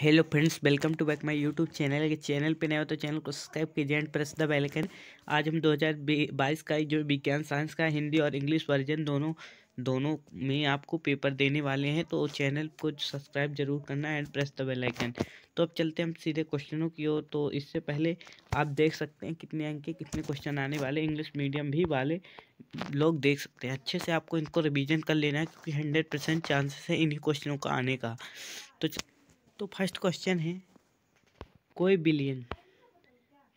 hello friends welcome to back my YouTube channel के channel पे नए हो तो चैनल को सब्सक्राइब कीजिए and press the bell icon आज हम 2022 का जो विज्ञान साइंस का हिंदी और इंग्लिश वर्जन दोनों दोनों में आपको पेपर देने वाले हैं तो चैनल को सब्सक्राइब जरूर करना and press the bell icon तो अब चलते हैं हम सीधे क्वेश्चनों की ओर तो इससे पहले आप देख सकते हैं कितने अंक के कितने क्वेश्चन आने वाले इंग्लिश मीडियम भी वाले लोग देख सकते हैं अच्छे से आपको इनको रिविजन कर लेना है क्योंकि हंड्रेड परसेंट चांसेस है इन्हीं क्वेश्चनों का आने का तो तो फर्स्ट क्वेश्चन है कोई बिलियन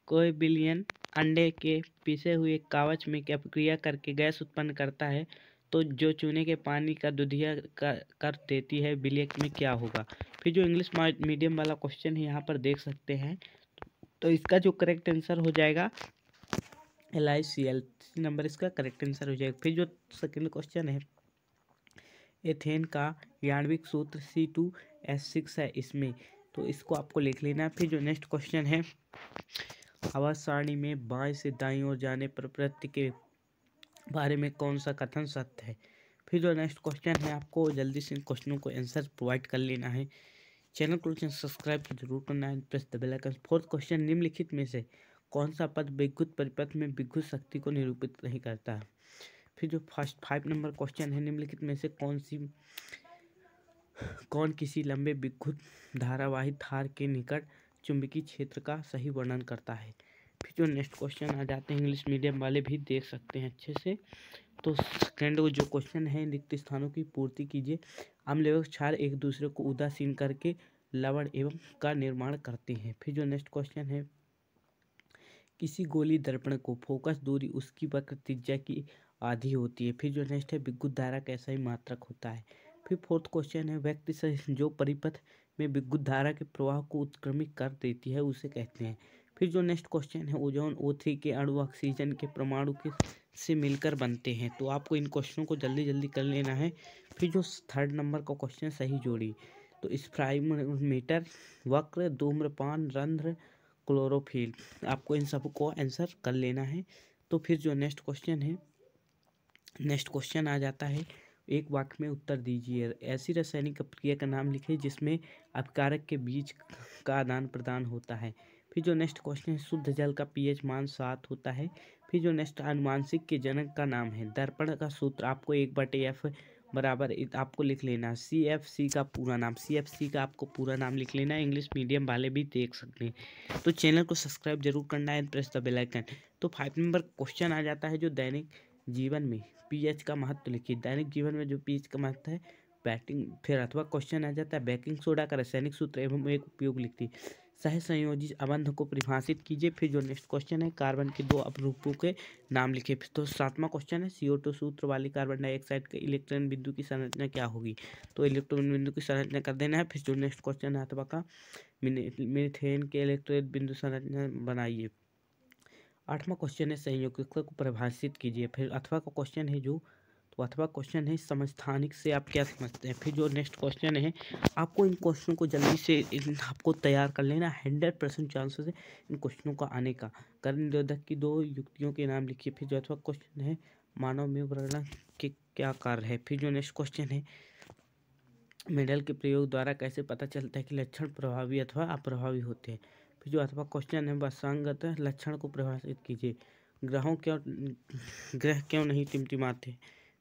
कोई बिलियन अंडे के पिसे हुए कावच में क्या प्रक्रिया करके गैस उत्पन्न करता है तो जो चूने के पानी का दुधिया कर, कर देती है बिलियन में क्या होगा फिर जो इंग्लिश मीडियम वाला क्वेश्चन है यहाँ पर देख सकते हैं तो इसका जो करेक्ट आंसर हो जाएगा L I C L number इसका करेक्ट आंसर हो जाएगा फिर जो सेकंड क्वेश्चन है एथेन का यानविक सूत्र सी टू एस सिक्स है इसमें तो इसको आपको लिख लेना फिर जो नेक्स्ट क्वेश्चन है हवा सारणी में बाएं से दाईं ओर जाने पर प्रत्यय के बारे में कौन सा कथन सत्य है फिर जो नेक्स्ट क्वेश्चन है आपको जल्दी से इन क्वेश्चनों को आंसर प्रोवाइड कर लेना है चैनल को सब्सक्राइब तो जरूर करना है press the bell icon fourth question निम्नलिखित में से कौन सा पद विद्युत परिपथ में विद्युत शक्ति को निरूपित नहीं करता फिर जो फर्स्ट फाइव नंबर क्वेश्चन है निम्नलिखित में से कौन सी कौन किसी लंबे विद्युत धारावाहिक धार के निकट चुंबकीय क्षेत्र का सही वर्णन करता है फिर जो नेक्स्ट क्वेश्चन आ जाते हैं इंग्लिश मीडियम वाले भी देख सकते हैं अच्छे से तो सेकेंड जो क्वेश्चन है रिक्त स्थानों की पूर्ति कीजिए अम्ल एवं क्षार एक दूसरे को उदासीन करके लवण एवं का निर्माण करते हैं फिर जो नेक्स्ट क्वेश्चन है किसी गोली दर्पण को फोकस दूरी उसकी वक्र त्रिज्या की आधी होती है फिर जो नेक्स्ट है विद्युत धारा कैसा ही मात्रक होता है फिर फोर्थ क्वेश्चन है व्यक्ति से जो परिपथ में विद्युत धारा के प्रवाह को उत्क्रमित कर देती है उसे कहते हैं फिर जो नेक्स्ट क्वेश्चन है ओजोन ओ थ्री के अणु ऑक्सीजन के परमाणु के से मिलकर बनते हैं तो आपको इन क्वेश्चनों को जल्दी जल्दी कर लेना है फिर जो थर्ड नंबर का क्वेश्चन सही जोड़ी तो स्प्राइमीटर वक्र धूम्रपान रंध्र क्लोरोफिल आपको इन सब को आंसर कर लेना है तो फिर जो नेक्स्ट क्वेश्चन है नेक्स्ट क्वेश्चन आ जाता है एक वाक्य में उत्तर दीजिए ऐसी रासायनिक प्रक्रिया का नाम लिखिए जिसमें अपकारक के बीज का आदान प्रदान होता है फिर जो नेक्स्ट क्वेश्चन है शुद्ध जल का पीएच मान सात होता है फिर जो नेक्स्ट अनुमानसिक के जनक का नाम है दर्पण का सूत्र आपको एक बटे एफ बराबर आपको लिख लेना सी एफ सी का पूरा नाम सी एफ सी का आपको पूरा नाम लिख लेना इंग्लिश मीडियम वाले भी देख सकते हैं तो चैनल को सब्सक्राइब जरूर करना है प्रेस द बेलाइकन तो फाइव नंबर क्वेश्चन आ जाता है जो दैनिक जीवन में पीएच का महत्व लिखिए दैनिक जीवन में जो पीएच का महत्व है बैटिंग फिर अथवा क्वेश्चन आ जाता है बैकिंग सोडा का रासायनिक सूत्र एवं एक उपयोग लिखती सह संयोजित अबंध को परिभाषित कीजिए फिर जो नेक्स्ट क्वेश्चन है कार्बन के दो अपरूपों के नाम लिखिए तो सातवां क्वेश्चन है सीओ टू सूत्र वाली कार्बन डाइऑक्साइड के इलेक्ट्रॉन बिंदु की संरचना क्या होगी तो इलेक्ट्रॉन बिंदु की संरचना कर देना है फिर जो नेक्स्ट क्वेश्चन है अथवा का मिथेन के इलेक्ट्रॉन बिंदु संरचना बनाइए आठवां क्वेश्चन है संयोगिकता को परिभाषित कीजिए फिर अथवा का क्वेश्चन है जो तो अथवा क्वेश्चन है समस्थानिक से आप क्या समझते हैं फिर जो नेक्स्ट क्वेश्चन है आपको इन क्वेश्चनों को जल्दी से इन आपको तैयार कर लेना हंड्रेड परसेंट चांसेस है इन क्वेश्चनों का आने का करण निरोधक की दो युक्तियों के नाम लिखिए फिर जो अथवा क्वेश्चन है मानव में वर्णन के क्या कार्य है फिर जो नेक्स्ट क्वेश्चन है मेडल के प्रयोग द्वारा कैसे पता चलता है कि लक्षण प्रभावी अथवा अप्रभावी होते हैं जो अथवा क्वेश्चन है वसांगत लक्षण को परिभाषित कीजिए ग्रहों क्यों ग्रह क्यों नहीं टिमटिमाते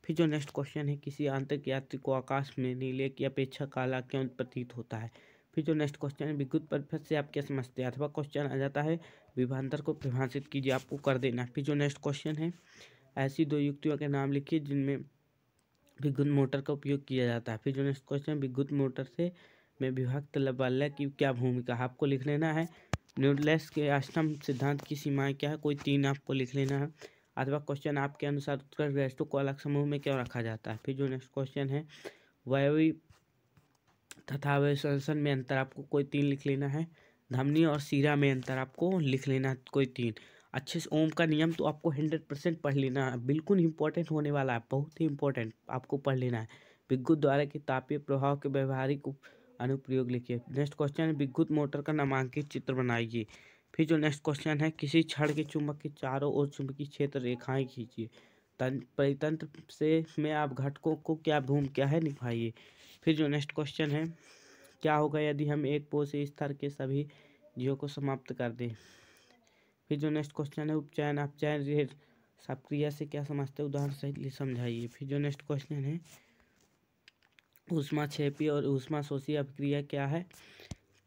फिर जो नेक्स्ट क्वेश्चन है किसी आंतरिक यात्री को आकाश में नीले की अपेक्षा काला क्यों प्रतीत होता है फिर जो नेक्स्ट क्वेश्चन है विद्युत परिपथ से आप क्या समझते हैं अथवा क्वेश्चन आ जाता है विभांतर को परिभाषित कीजिए आपको कर देना फिर जो नेक्स्ट क्वेश्चन है ऐसी दो युक्तियों के नाम लिखिए जिनमें विद्युत मोटर का उपयोग किया जाता है फिर जो नेक्स्ट क्वेश्चन विद्युत मोटर से में विभक्त लबल्ला की क्या भूमिका आपको लिख लेना है न्यूडलेस के अष्टम सिद्धांत की सीमाएं क्या है कोई तीन आपको लिख लेना है अथवा क्वेश्चन आपके अनुसार उत्कर्ष गैस्टो को अलग समूह में क्यों रखा जाता है फिर जो नेक्स्ट क्वेश्चन है वायवी तथा संसन में अंतर आपको कोई तीन लिख लेना है धमनी और सीरा में अंतर आपको लिख लेना कोई तीन अच्छे से ओम का नियम तो आपको हंड्रेड परसेंट पढ़ लेना है बिल्कुल इंपॉर्टेंट होने वाला है बहुत ही इंपॉर्टेंट आपको पढ़ लेना है विद्युत द्वारा के तापीय प्रभाव के व्यवहारिक अनुप्रयोग लिखिए नेक्स्ट क्वेश्चन है विद्युत मोटर का नामांकित चित्र बनाइए फिर जो नेक्स्ट क्वेश्चन है किसी क्षण के चुंबक के चारों ओर चुंबकीय क्षेत्र रेखाएं खींचिए परितंत्र से में आप घटकों को क्या क्या है निभाइए फिर जो नेक्स्ट क्वेश्चन है क्या होगा यदि हम एक पोष स्तर के सभी जीवों को समाप्त कर दें फिर जो नेक्स्ट क्वेश्चन है उपचयन अपचयन क्रिया से क्या समझते हैं उदाहरण सहित समझाइए फिर जो नेक्स्ट क्वेश्चन है ऊष्मा छेपी और ऊष्मा शोषी अभिक्रिया क्या है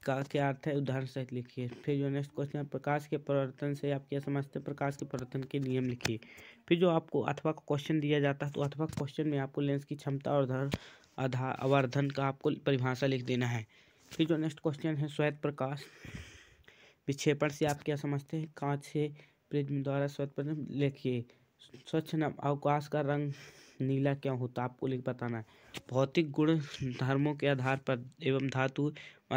का क्या अर्थ है उदाहरण सहित लिखिए फिर जो नेक्स्ट क्वेश्चन है प्रकाश के परिवर्तन से आप क्या समझते हैं प्रकाश के परिवर्तन के नियम लिखिए फिर जो आपको अथवा का क्वेश्चन दिया जाता है तो अथवा क्वेश्चन में आपको लेंस की क्षमता और धर अवर्धन का आपको परिभाषा लिख देना है फिर जो नेक्स्ट क्वेश्चन है श्वेत प्रकाश विक्षेपण से आप क्या समझते हैं कांच से प्रिज्म द्वारा श्वेत पर लिखिए स्वच्छ अवकाश का रंग नीला क्यों होता तो आपको लिख बताना है भौतिक गुण धर्मों के आधार पर एवं धातु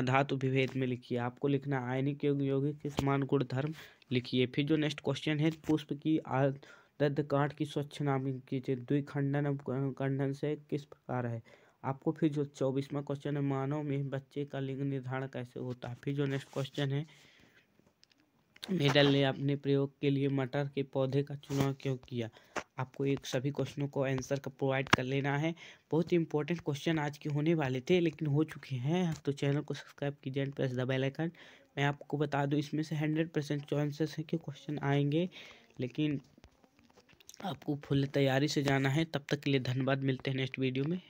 धातु विभेद में लिखिए आपको लिखना आयनिक योग यौगिक के समान गुण धर्म लिखिए फिर जो नेक्स्ट क्वेश्चन है पुष्प की आदत काट की स्वच्छ नाम कीजिए द्विखंडन खंडन से किस प्रकार है आपको फिर जो चौबीसवा क्वेश्चन है मानव में बच्चे का लिंग निर्धारण कैसे होता है फिर जो नेक्स्ट क्वेश्चन है मेडल ने अपने प्रयोग के लिए मटर के पौधे का चुनाव क्यों किया आपको एक सभी क्वेश्चनों को आंसर का प्रोवाइड कर लेना है बहुत ही इंपॉर्टेंट क्वेश्चन आज के होने वाले थे लेकिन हो चुके हैं तो चैनल को सब्सक्राइब कीजिए and press the bell icon मैं आपको बता दूं इसमें से हंड्रेड परसेंट चांसेस है कि क्वेश्चन आएंगे लेकिन आपको फुल तैयारी से जाना है तब तक के लिए धन्यवाद मिलते हैं नेक्स्ट वीडियो में